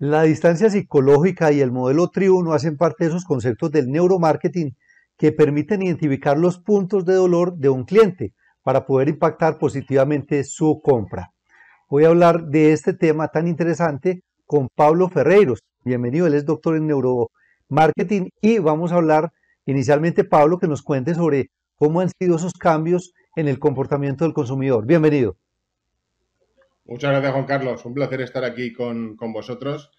La distancia psicológica y el modelo triuno hacen parte de esos conceptos del neuromarketing que permiten identificar los puntos de dolor de un cliente para poder impactar positivamente su compra. Voy a hablar de este tema tan interesante con Pablo Ferreiros. Bienvenido, él es doctor en neuromarketing y vamos a hablar inicialmente, Pablo, que nos cuente sobre cómo han sido esos cambios en el comportamiento del consumidor. Bienvenido. Muchas gracias, Juan Carlos. Un placer estar aquí con, vosotros.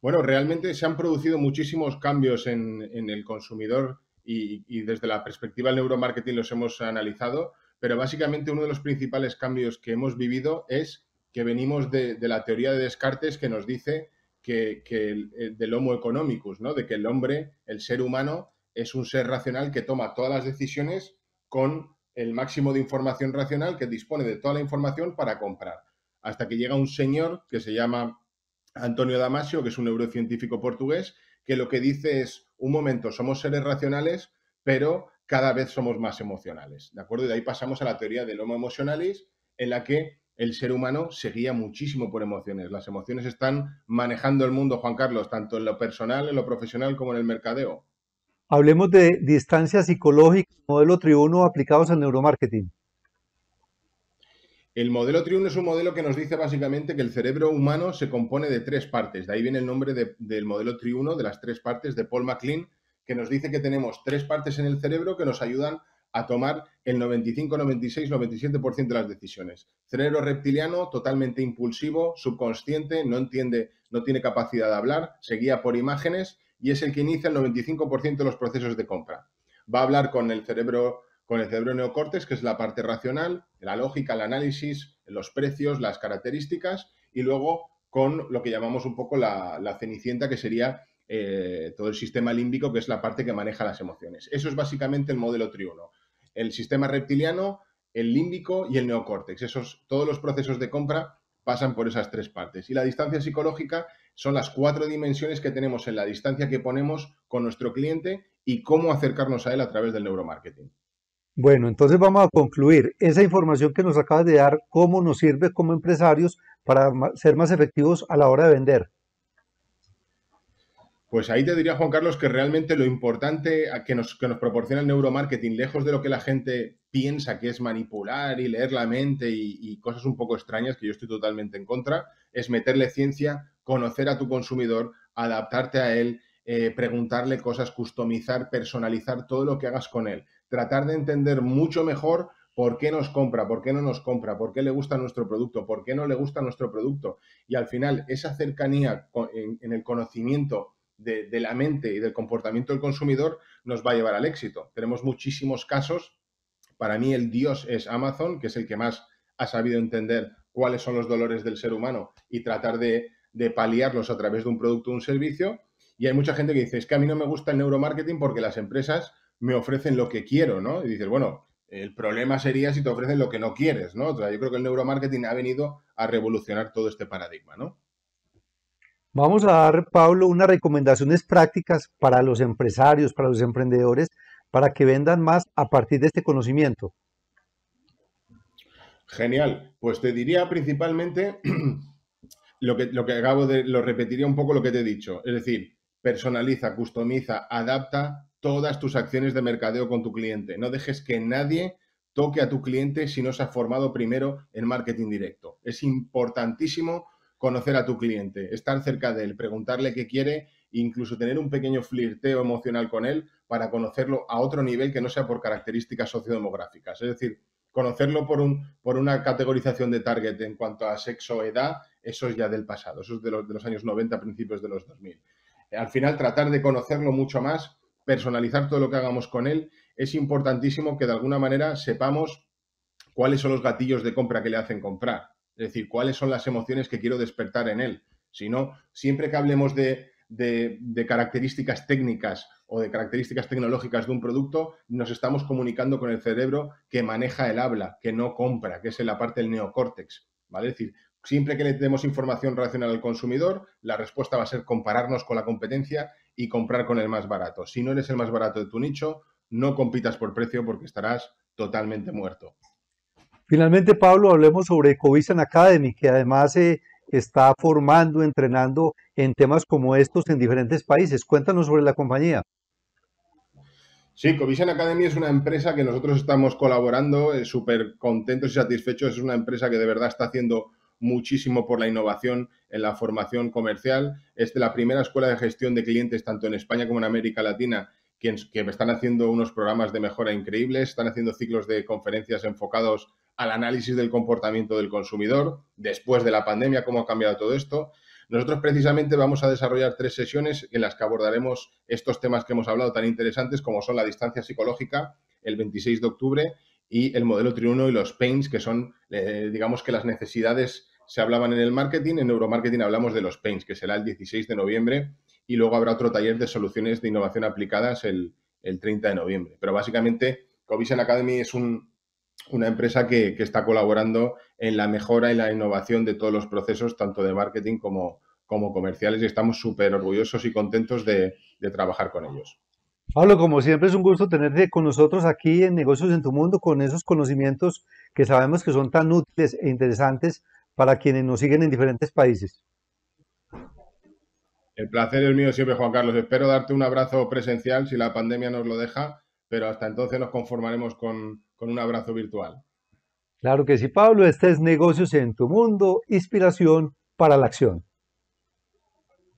Bueno, realmente se han producido muchísimos cambios en, el consumidor y, desde la perspectiva del neuromarketing los hemos analizado, pero básicamente uno de los principales cambios que hemos vivido es que venimos de, la teoría de Descartes que nos dice que, del homo economicus, ¿no? de que el hombre, el ser humano, es un ser racional que toma todas las decisiones con el máximo de información racional que dispone de toda la información para comprar hasta que llega un señor que se llama Antonio Damasio, que es un neurocientífico portugués, que lo que dice es, un momento, somos seres racionales, pero cada vez somos más emocionales, ¿de acuerdo? Y ahí pasamos a la teoría del homo emocionalis, en la que el ser humano se guía muchísimo por emociones. Las emociones están manejando el mundo, Juan Carlos, tanto en lo personal, en lo profesional, como en el mercadeo. Hablemos de distancia psicológica, modelo triuno aplicados al neuromarketing. El modelo triuno es un modelo que nos dice básicamente que el cerebro humano se compone de tres partes. De ahí viene el nombre del modelo triuno, de las tres partes de Paul MacLean, que nos dice que tenemos tres partes en el cerebro que nos ayudan a tomar el 95, 96, 97% de las decisiones. Cerebro reptiliano, totalmente impulsivo, subconsciente, no entiende, no tiene capacidad de hablar, se guía por imágenes y es el que inicia el 95% de los procesos de compra. Va a hablar con el cerebro con el cerebro neocórtex, que es la parte racional, la lógica, el análisis, los precios, las características, y luego con lo que llamamos un poco la, cenicienta, que sería eh, todo el sistema límbico, que es la parte que maneja las emociones. Eso es básicamente el modelo triuno. El sistema reptiliano, el límbico y el neocórtex. Esos, todos los procesos de compra pasan por esas tres partes. Y la distancia psicológica son las cuatro dimensiones que tenemos en la distancia que ponemos con nuestro cliente y cómo acercarnos a él a través del neuromarketing. Bueno, entonces vamos a concluir. Esa información que nos acabas de dar, ¿cómo nos sirve como empresarios para ser más efectivos a la hora de vender? Pues ahí te diría, Juan Carlos, que realmente lo importante que nos, que nos proporciona el neuromarketing, lejos de lo que la gente piensa que es manipular y leer la mente y, y, cosas un poco extrañas, que yo estoy totalmente en contra, es meterle ciencia, conocer a tu consumidor, adaptarte a él eh, preguntarle cosas, customizar, personalizar todo lo que hagas con él. Tratar de entender mucho mejor por qué nos compra, por qué no nos compra, por qué le gusta nuestro producto, por qué no le gusta nuestro producto. Y al final, esa cercanía en, el conocimiento de, la mente y del comportamiento del consumidor nos va a llevar al éxito. Tenemos muchísimos casos. Para mí el dios es Amazon, que es el que más ha sabido entender cuáles son los dolores del ser humano y tratar de, de paliarlos a través de un producto o un servicio y hay mucha gente que dice, es que a mí no me gusta el neuromarketing porque las empresas me ofrecen lo que quiero, ¿no? Y dices, bueno, el problema sería si te ofrecen lo que no quieres, ¿no? O sea, yo creo que el neuromarketing ha venido a revolucionar todo este paradigma, ¿no? Vamos a dar, Pablo, unas recomendaciones prácticas para los empresarios, para los emprendedores, para que vendan más a partir de este conocimiento. Genial. Pues te diría principalmente lo que, lo que acabo de, lo repetiría un poco lo que te he dicho. Es decir, personaliza, customiza, adapta todas tus acciones de mercadeo con tu cliente. No dejes que nadie toque a tu cliente si no se ha formado primero en marketing directo. Es importantísimo conocer a tu cliente, estar cerca de él, preguntarle qué quiere, incluso tener un pequeño flirteo emocional con él para conocerlo a otro nivel que no sea por características sociodemográficas. Es decir, conocerlo por, un, por una categorización de target en cuanto a sexo, o edad, eso es ya del pasado, eso es de los, de los años 90, principios de los 2000 al final tratar de conocerlo mucho más, personalizar todo lo que hagamos con él, es importantísimo que de alguna manera sepamos cuáles son los gatillos de compra que le hacen comprar, es decir, cuáles son las emociones que quiero despertar en él. Si no, siempre que hablemos de, características técnicas o de características tecnológicas de un producto, nos estamos comunicando con el cerebro que maneja el habla, que no compra, que es la parte del neocórtex. ¿vale? Es decir, Siempre que le demos información racional al consumidor, la respuesta va a ser compararnos con la competencia y comprar con el más barato. Si no eres el más barato de tu nicho, no compitas por precio porque estarás totalmente muerto. Finalmente, Pablo, hablemos sobre Covisan Academy, que además eh, está formando, entrenando en temas como estos en diferentes países. Cuéntanos sobre la compañía. Sí, Covision Academy es una empresa que nosotros estamos colaborando, eh, súper contentos y satisfechos. Es una empresa que de verdad está haciendo muchísimo por la innovación en la formación comercial. Es de la primera escuela de gestión de clientes, tanto en España como en América Latina, que, están haciendo unos programas de mejora increíbles, están haciendo ciclos de conferencias enfocados al análisis del comportamiento del consumidor después de la pandemia, cómo ha cambiado todo esto. Nosotros precisamente vamos a desarrollar tres sesiones en las que abordaremos estos temas que hemos hablado tan interesantes como son la distancia psicológica el 26 de octubre y el modelo triuno y los pains, que son, eh, digamos que las necesidades se hablaban en el marketing, en neuromarketing hablamos de los pains, que será el 16 de noviembre, y luego habrá otro taller de soluciones de innovación aplicadas el, 30 de noviembre. Pero básicamente, Covision Academy es una empresa que, está colaborando en la mejora y la innovación de todos los procesos, tanto de marketing como, como comerciales, y estamos súper orgullosos y contentos de, de trabajar con ellos. Pablo, como siempre es un gusto tenerte con nosotros aquí en Negocios en tu Mundo, con esos conocimientos que sabemos que son tan útiles e interesantes para quienes nos siguen en diferentes países. El placer es mío siempre, Juan Carlos. Espero darte un abrazo presencial si la pandemia nos lo deja, pero hasta entonces nos conformaremos con, un abrazo virtual. Claro que sí, Pablo. Estés Negocios en tu Mundo, inspiración para la acción.